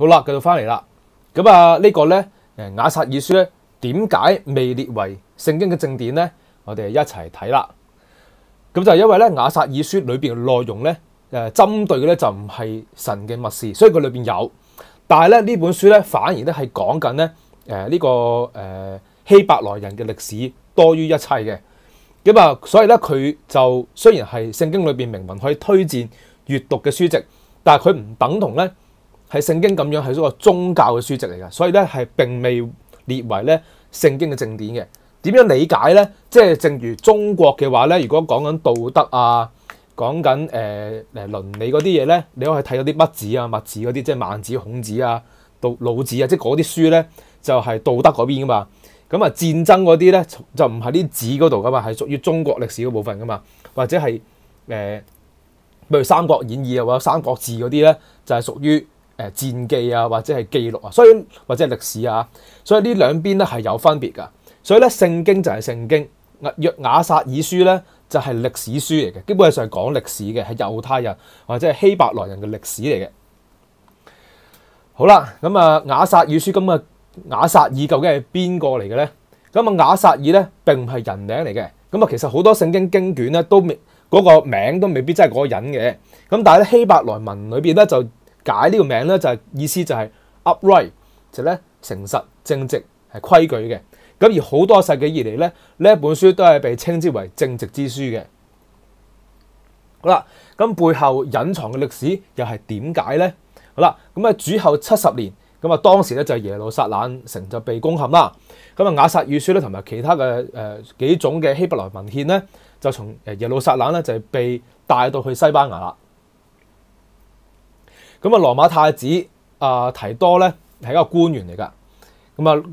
好啦，继续翻嚟啦。咁啊，呢个咧，诶，雅撒尔书咧，点解未列为圣经嘅正典咧？我哋一齐睇啦。咁就系因为咧，雅撒尔书里边嘅内容咧，诶，针对嘅咧就唔系神嘅密事，所以佢里边有，但系咧呢本书咧反而咧系讲紧咧，诶呢个诶希伯来人嘅历史多于一切嘅。咁啊，所以咧佢就虽然系圣经里边明文可以推荐阅读嘅书籍，但系佢唔等同咧。系聖經咁樣，係一個宗教嘅書籍嚟㗎，所以咧係並未列為咧聖經嘅正典嘅。點樣理解咧？即係正如中國嘅話咧，如果講緊道德啊，講緊誒誒倫理嗰啲嘢咧，你可以睇到啲乜子啊、墨子嗰啲，即係孟子、孔子啊、道老子啊，即係嗰啲書咧就係道德嗰邊噶嘛。咁啊，戰爭嗰啲咧就唔係啲子嗰度噶嘛，係屬於中國歷史嗰部分噶嘛，或者係誒，譬如《三國演義》啊、《或者《三國志》嗰啲咧，就係屬於。誒戰記啊，或者係記錄啊，所以或者係歷史啊，所以呢兩邊咧係有分別噶。所以咧，聖經就係聖經，約雅撒爾書咧就係歷史書嚟嘅，基本係講歷史嘅，係猶太人或者係希伯來人嘅歷史嚟嘅。好啦，咁啊，雅撒爾書，咁啊，雅撒爾究竟係邊個嚟嘅咧？咁啊，雅撒爾咧並唔係人名嚟嘅。咁啊，其實好多聖經經卷咧都未嗰個名都未必真係嗰個人嘅。咁但係咧希伯來文裏邊咧就。解呢個名咧就係意思就係 upright 就咧誠實正直係規矩嘅，咁而好多世紀以嚟咧呢一本書都係被稱之為正直之書嘅。好啦，咁背後隱藏嘅歷史又係點解咧？好啦，咁啊主後七十年咁啊當時咧就係耶路撒冷城就被攻陷啦，咁啊亞述語書咧同埋其他嘅誒幾種嘅希伯來文獻咧就從耶路撒冷咧就係被帶到去西班牙啦。咁啊，羅馬太子啊提多咧係一個官員嚟噶。咁啊，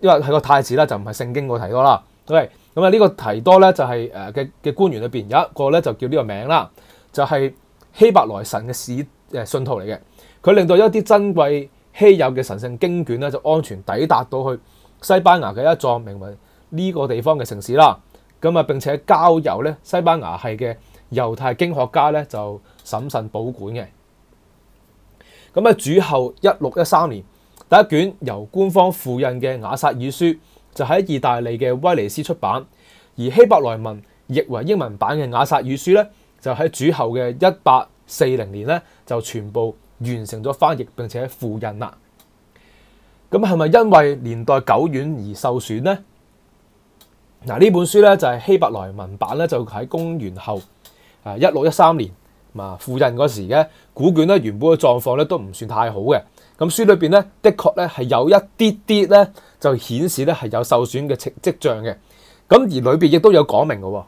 因為係個太子啦，就唔係聖經個提多啦。OK，咁啊呢個提多咧就係誒嘅嘅官員裏邊有一個咧就叫呢個名啦，就係希伯來神嘅使誒信徒嚟嘅。佢令到一啲珍貴稀有嘅神圣經卷咧就安全抵達到去西班牙嘅一座名為呢個地方嘅城市啦。咁啊並且交由咧西班牙系嘅猶太經學家咧就審慎保管嘅。咁啊，主后一六一三年第一卷由官方附印嘅雅撒语书就喺意大利嘅威尼斯出版，而希伯来文译为英文版嘅雅撒语书咧，就喺主后嘅一八四零年咧就全部完成咗翻译并且附印啦。咁系咪因为年代久远而受损咧？嗱呢本书咧就系希伯来文版咧就喺公元后啊一六一三年。啊，附印嗰時咧，古卷咧原本嘅狀況咧都唔算太好嘅。咁書裏面咧，的確咧係有一啲啲咧就顯示咧係有受損嘅跡跡象嘅。咁而裏面亦都有講明嘅。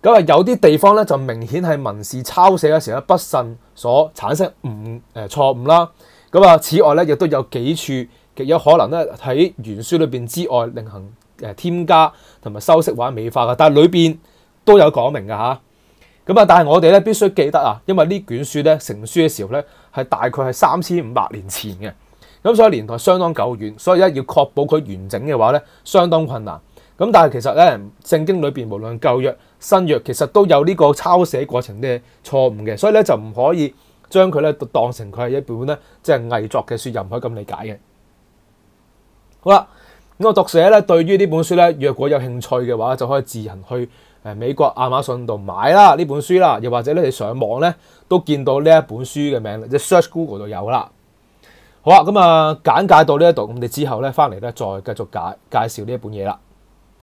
咁啊，有啲地方咧就明顯係文士抄寫嘅時候不慎所產生誤誒錯誤啦。咁啊，此外咧亦都有幾處極有可能咧喺原書裏面之外另行添加同埋修飾或美化嘅，但係裏邊都有講明嘅咁啊！但系我哋咧必須記得啊，因為呢卷書咧成書嘅時候咧係大概係三千五百年前嘅，咁所以年代相當久遠，所以咧要確保佢完整嘅話咧，相當困難。咁但係其實咧聖經裏边無論舊約、新約，其實都有呢個抄寫過程嘅錯誤嘅，所以咧就唔可以將佢咧當成佢係一本咧即系偽作嘅書，又唔可以咁理解嘅。好啦。咁我讀者咧對於呢本書咧，若果有興趣嘅話，就可以自行去诶美國亞馬遜度買啦，呢本書啦，又或者你哋上網咧都見到呢一本書嘅名，即係 search Google 就有啦。好啦，咁啊簡介到呢一度，咁你之後咧翻嚟咧再繼續介介紹呢一本嘢啦。